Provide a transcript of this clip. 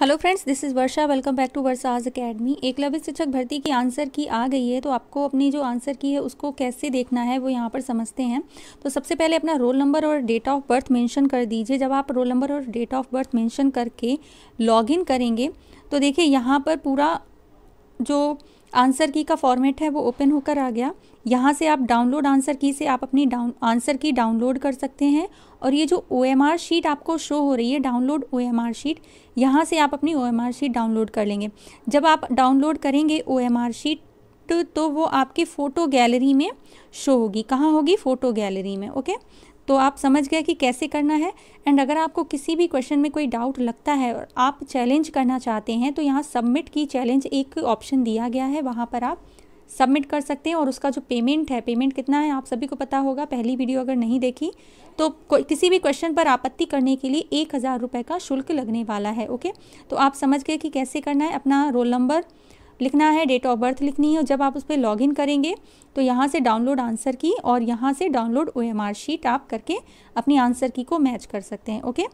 hello friends this is Varsha welcome back to Varsha आज academy Eklavya शिक्षक भर्ती की आंसर की आ गई है तो आपको अपनी जो आंसर की है उसको कैसे देखना है वो यहाँ पर समझते हैं तो सबसे पहले अपना रोल नंबर और डेट ऑफ बर्थ मेंशन कर दीजिए जब आप रोल नंबर और डेट ऑफ बर्थ मेंशन करके लॉग करेंगे तो देखिए यहाँ पर पूरा जो आंसर की का फॉर्मेट है वो ओपन होकर आ गया यहाँ से आप डाउनलोड आंसर की से आप अपनी डाउन आंसर की डाउनलोड कर सकते हैं और ये जो ओ एम आर शीट आपको शो हो रही है download O M R sheet यहाँ से आप अपनी O M R sheet download कर लेंगे जब आप डाउनलोड करेंगे ओ एम आर शीट तो वो आपकी फ़ोटो गैलरी में शो होगी कहाँ होगी फ़ोटो गैलरी में ओके तो आप समझ गए कि कैसे करना है एंड अगर आपको किसी भी क्वेश्चन में कोई डाउट लगता है और आप चैलेंज करना चाहते हैं तो यहाँ सबमिट की चैलेंज एक ऑप्शन दिया गया है वहाँ पर आप सबमिट कर सकते हैं और उसका जो पेमेंट है पेमेंट कितना है आप सभी को पता होगा पहली वीडियो अगर नहीं देखी तो किसी भी क्वेश्चन पर आपत्ति करने के लिए एक हज़ार रुपये का शुल्क लगने वाला है ओके तो आप समझ गए कि कैसे करना है अपना रोल नंबर लिखना है डेट ऑफ बर्थ लिखनी है और जब आप उस पर लॉग इन करेंगे तो यहाँ से डाउनलोड आंसर की और यहाँ से डाउनलोड ओ शीट आप करके अपनी आंसर की को मैच कर सकते हैं ओके